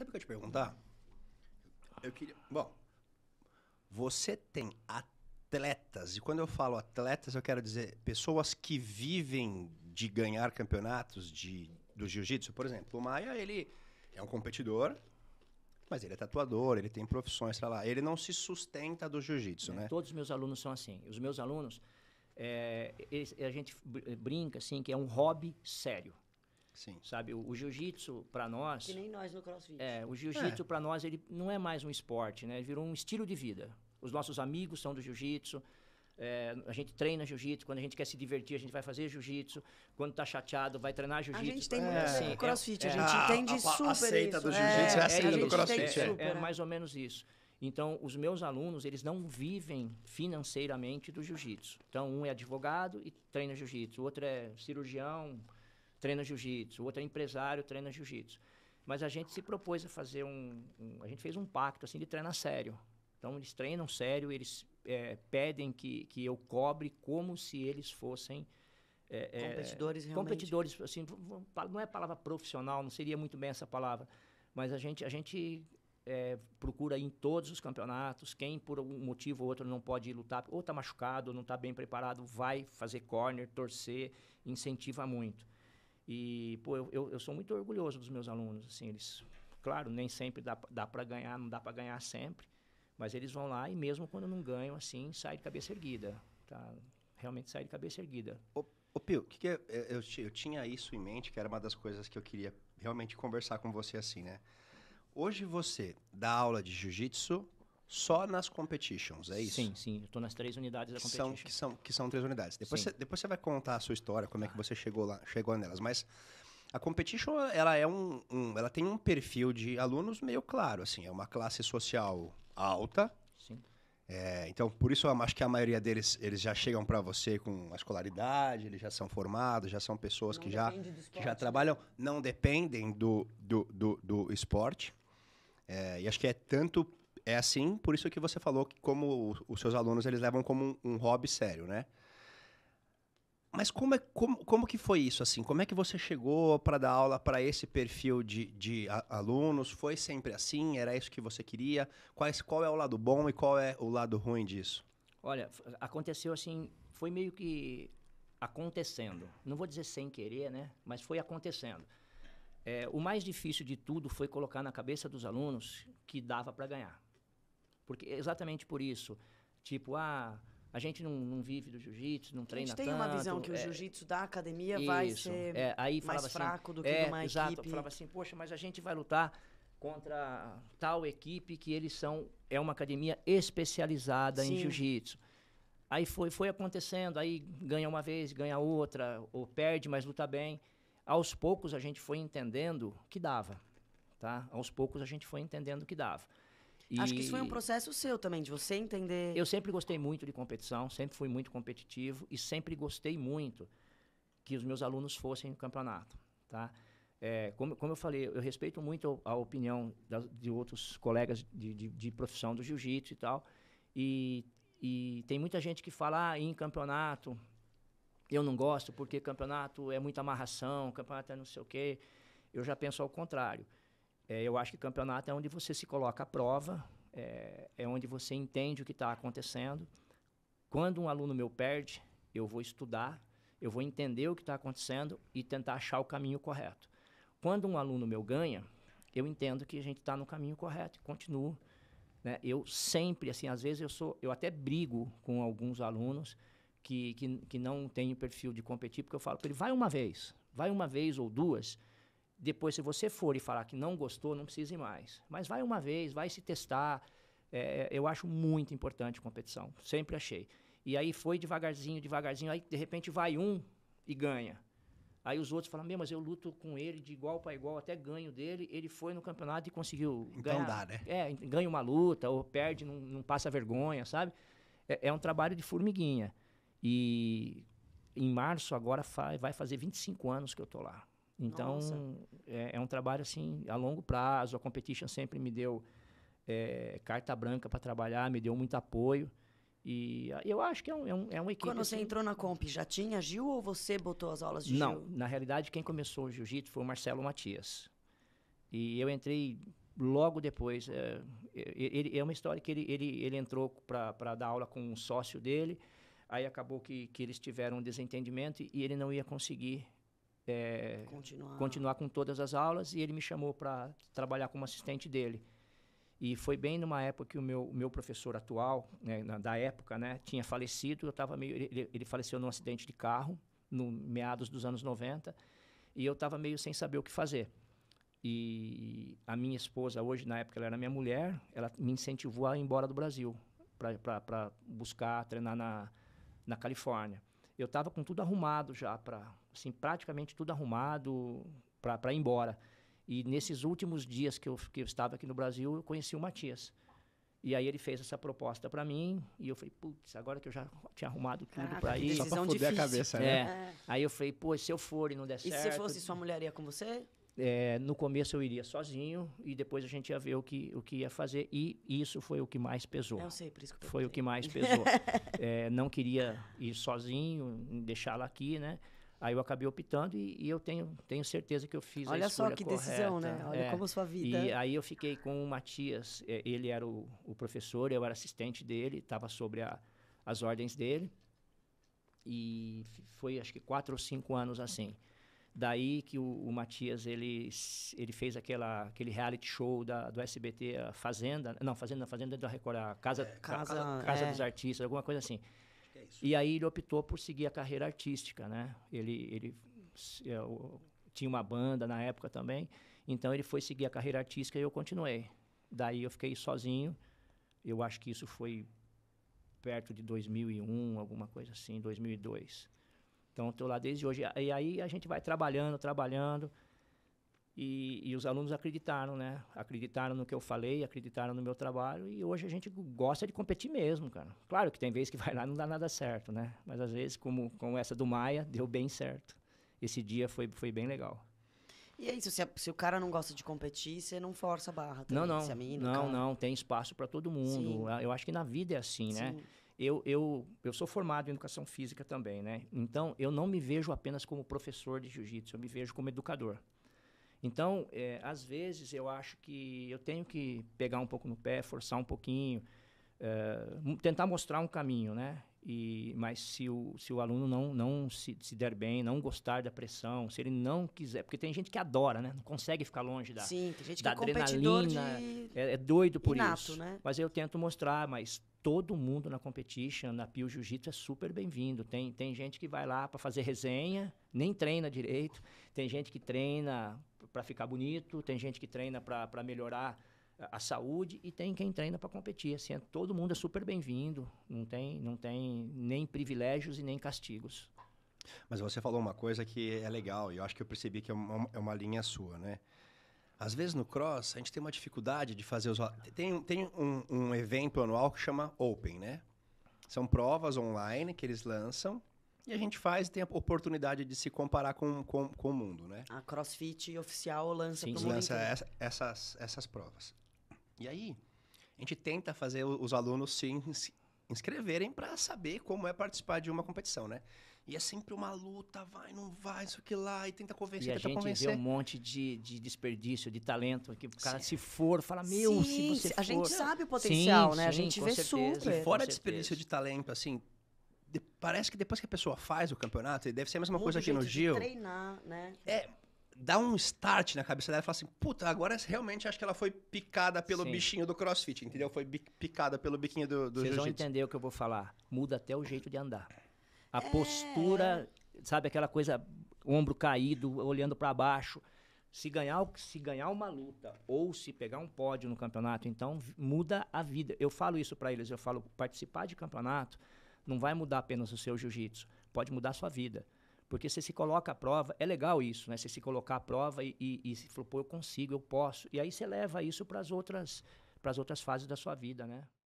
Sabe o que eu te perguntar? Eu queria. Bom, você tem atletas, e quando eu falo atletas, eu quero dizer pessoas que vivem de ganhar campeonatos de, do jiu-jitsu. Por exemplo, o Maia, ele é um competidor, mas ele é tatuador, ele tem profissões, sei lá. Ele não se sustenta do jiu-jitsu, é, né? Todos os meus alunos são assim. Os meus alunos, é, eles, a gente brinca assim que é um hobby sério. Sim. Sabe, o, o jiu-jitsu para nós. Que nem nós no crossfit. É, o jiu-jitsu é. para nós ele não é mais um esporte, né? Ele virou um estilo de vida. Os nossos amigos são do jiu-jitsu. É, a gente treina jiu-jitsu, quando a gente quer se divertir, a gente vai fazer jiu-jitsu. Quando tá chateado, vai treinar jiu-jitsu. A gente tem muito é, assim, crossfit, é. É, é, a gente entende a, a, super aceita isso. do jiu-jitsu é, aceita do crossfit. é mais ou menos isso. Então, os meus alunos, eles não vivem financeiramente do jiu-jitsu. Então, um é advogado e treina jiu-jitsu, o outro é cirurgião, treina jiu-jitsu, o outro é empresário, treina jiu-jitsu. Mas a gente se propôs a fazer um, um, A gente fez um pacto assim de treinar sério. Então eles treinam sério, eles é, pedem que, que eu cobre como se eles fossem. É, é competidores é, realmente. Competidores, assim, não é palavra profissional, não seria muito bem essa palavra. Mas a gente, a gente é, procura em todos os campeonatos. Quem por um motivo ou outro não pode lutar, ou está machucado, ou não está bem preparado, vai fazer corner, torcer, incentiva muito. E, pô, eu, eu, eu sou muito orgulhoso dos meus alunos, assim, eles... Claro, nem sempre dá, dá para ganhar, não dá para ganhar sempre, mas eles vão lá e mesmo quando não ganham, assim, sai de cabeça erguida, tá? Realmente sai de cabeça erguida. Ô, ô Pio, que que é, é eu, eu tinha isso em mente, que era uma das coisas que eu queria realmente conversar com você assim, né? Hoje você dá aula de jiu-jitsu, só nas competitions, é isso? Sim, sim. Estou nas três unidades da competition. São, que, são, que são três unidades. Depois você, depois você vai contar a sua história, como é que você chegou lá, chegou nelas. Mas a competition, ela é um, um ela tem um perfil de alunos meio claro, assim. É uma classe social alta. Sim. É, então, por isso eu acho que a maioria deles eles já chegam para você com a escolaridade, eles já são formados, já são pessoas que já, que já né? trabalham, não dependem do, do, do, do esporte. É, e acho que é tanto é assim, por isso que você falou que como os seus alunos eles levam como um, um hobby sério, né? Mas como, é, como, como que foi isso assim? Como é que você chegou para dar aula para esse perfil de, de a, alunos? Foi sempre assim? Era isso que você queria? Quais, qual é o lado bom e qual é o lado ruim disso? Olha, aconteceu assim, foi meio que acontecendo. Não vou dizer sem querer, né? Mas foi acontecendo. É, o mais difícil de tudo foi colocar na cabeça dos alunos que dava para ganhar. Porque exatamente por isso. Tipo, ah, a gente não, não vive do jiu-jitsu, não treina tanto. A gente tem tanto, uma visão que o é. jiu-jitsu da academia isso, vai ser é, aí mais assim, fraco do que é, uma exato, equipe. Falava assim, poxa, mas a gente vai lutar contra tal equipe que eles são... É uma academia especializada Sim. em jiu-jitsu. Aí foi, foi acontecendo, aí ganha uma vez, ganha outra, ou perde, mas luta bem. Aos poucos a gente foi entendendo que dava, tá? Aos poucos a gente foi entendendo que dava. E Acho que isso foi um processo seu também, de você entender. Eu sempre gostei muito de competição, sempre fui muito competitivo e sempre gostei muito que os meus alunos fossem no campeonato, tá? É, como, como eu falei, eu respeito muito a opinião da, de outros colegas de, de, de profissão do jiu-jitsu e tal. E, e tem muita gente que fala ah, em campeonato, eu não gosto porque campeonato é muita amarração, campeonato é não sei o quê. Eu já penso ao contrário. É, eu acho que campeonato é onde você se coloca à prova, é, é onde você entende o que está acontecendo. Quando um aluno meu perde, eu vou estudar, eu vou entender o que está acontecendo e tentar achar o caminho correto. Quando um aluno meu ganha, eu entendo que a gente está no caminho correto e continuo. Né? Eu sempre, assim, às vezes eu sou, eu até brigo com alguns alunos que, que, que não têm o perfil de competir, porque eu falo para ele, vai uma vez, vai uma vez ou duas, depois, se você for e falar que não gostou, não precise mais. Mas vai uma vez, vai se testar. É, é eu acho muito importante competição. Sempre achei. E aí foi devagarzinho, devagarzinho. Aí, de repente, vai um e ganha. Aí os outros falam, mas eu luto com ele de igual para igual, até ganho dele. Ele foi no campeonato e conseguiu então ganhar. Então dá, né? É, ganha uma luta, ou perde, não, não passa vergonha, sabe? É, é, um trabalho de formiguinha. E em março agora fa vai fazer 25 anos que eu tô lá. Então, é, é, um trabalho assim a longo prazo. A Competition sempre me deu é, carta branca para trabalhar, me deu muito apoio. E ah, eu acho que é, um, é, um, é uma equipe. Quando você assim, entrou na Comp, já tinha Gil ou você botou as aulas de não, Gil? Não, na realidade, quem começou o jiu-jitsu foi o Marcelo Matias. E eu entrei logo depois. É, ele, é uma história que ele, ele, ele entrou para dar aula com um sócio dele, aí acabou que, que eles tiveram um desentendimento e ele não ia conseguir é, continuar. continuar com todas as aulas e ele me chamou para trabalhar como assistente dele. E foi bem numa época que o meu, meu professor atual, né, na, da época, né, tinha falecido. Eu tava meio, ele, ele, faleceu num acidente de carro, no meados dos anos 90, e eu estava meio sem saber o que fazer. E a minha esposa, hoje, na época, ela era minha mulher, ela me incentivou a ir embora do Brasil para buscar treinar na, na Califórnia eu estava com tudo arrumado já, para assim, praticamente tudo arrumado para ir embora. E nesses últimos dias que eu, que eu estava aqui no Brasil, eu conheci o Matias. E aí ele fez essa proposta para mim e eu falei, putz, agora que eu já tinha arrumado tudo para ir. Só para foder difícil. a cabeça, né? É. É. Aí eu falei, pô, se eu for e não der e certo... E se fosse sua mulher ia com você? É, no começo eu iria sozinho e depois a gente ia ver o que, o que ia fazer e isso foi o que mais pesou. Eu sei, por isso que eu Foi o que mais pesou. é, não queria ir sozinho, deixá-la aqui, né? Aí eu acabei optando e, e, eu tenho, tenho certeza que eu fiz Olha a escolha Olha só que correta. decisão, né? Olha é, como sua vida. E aí eu fiquei com o Matias, eh, ele era o, o professor, eu era assistente dele, estava sobre a, as ordens dele e foi acho que quatro ou cinco anos assim. Daí que o, o, Matias ele, ele fez aquela, aquele reality show da, do SBT, a Fazenda. Não, Fazenda, Fazenda da Record, a Casa, é, casa, casa, casa é. dos Artistas, alguma coisa assim. É e aí ele optou por seguir a carreira artística, né? Ele, ele eu, é, tinha uma banda na época também, então ele foi seguir a carreira artística e eu continuei. Daí eu fiquei sozinho, eu acho que isso foi perto de 2001, alguma coisa assim, 2002. Então, estou lá desde hoje. E aí a gente vai trabalhando, trabalhando. E, e, os alunos acreditaram, né? Acreditaram no que eu falei, acreditaram no meu trabalho. E hoje a gente gosta de competir mesmo, cara. Claro que tem vezes que vai lá e não dá nada certo, né? Mas às vezes, como, como essa do Maia, deu bem certo. Esse dia foi, foi bem legal. E é isso, se, a, se, o cara não gosta de competir, você não força a barra também. Não, não, menina, não, cara... não, tem espaço para todo mundo. Sim. Eu acho que na vida é assim, né? Sim. né? eu, eu, eu sou formado em educação física também, né? Então, eu não me vejo apenas como professor de jiu-jitsu, eu me vejo como educador. Então, é, às vezes, eu acho que eu tenho que pegar um pouco no pé, forçar um pouquinho, é, tentar mostrar um caminho, né? E, mas se o, se o aluno não, não se, se der bem, não gostar da pressão, se ele não quiser, porque tem gente que adora, né? Não consegue ficar longe da, Sim, tem gente da que é adrenalina. De... É, é, doido por Inato, isso. Né? Mas eu tento mostrar, mas todo mundo na competition, na Pio Jiu-Jitsu é super bem-vindo. Tem, tem gente que vai lá para fazer resenha, nem treina direito. Tem gente que treina para ficar bonito, tem gente que treina para melhorar a saúde e tem quem treina para competir. Assim, é, todo mundo é super bem-vindo, não tem, não tem nem privilégios e nem castigos. Mas você falou uma coisa que é legal e eu acho que eu percebi que é uma, é uma linha sua, né? Às vezes no cross a gente tem uma dificuldade de fazer os. Tem, tem um, um evento anual que chama Open, né? São provas online que eles lançam e a gente faz e tem a oportunidade de se comparar com, com, com o mundo, né? A CrossFit oficial lança Sim, pro lança essa, essas, essas provas. E aí, a gente tenta fazer os alunos se inscreverem para saber como é participar de uma competição, né? E é sempre uma luta, vai, não vai, isso que lá, e tenta convencer, e a gente convencer. vê um monte de, de desperdício, de talento, que o cara sim. se for, fala, meu, sim, se você a gente sabe o potencial, sim, né? a gente vê certeza, super. E fora desperdício de talento, assim, de, parece que depois que a pessoa faz o campeonato, e deve ser a mesma Muito coisa aqui no Gil. treinar, né? É, dá um start na cabeça dela e fala assim: puta, agora realmente acho que ela foi picada pelo Sim. bichinho do crossfit, entendeu? Foi picada pelo biquinho do, do Vocês vão entender o que eu vou falar. Muda até o jeito de andar. A é... postura, sabe aquela coisa, ombro caído, olhando para baixo. Se ganhar, se ganhar uma luta ou se pegar um pódio no campeonato, então muda a vida. Eu falo isso para eles, eu falo participar de campeonato não vai mudar apenas o seu jiu-jitsu, pode mudar a sua vida. Porque você se coloca à prova, é legal isso, né? Você se colocar à prova e, e, e se pô, eu consigo, eu posso. E aí você leva isso para as outras, outras fases da sua vida, né?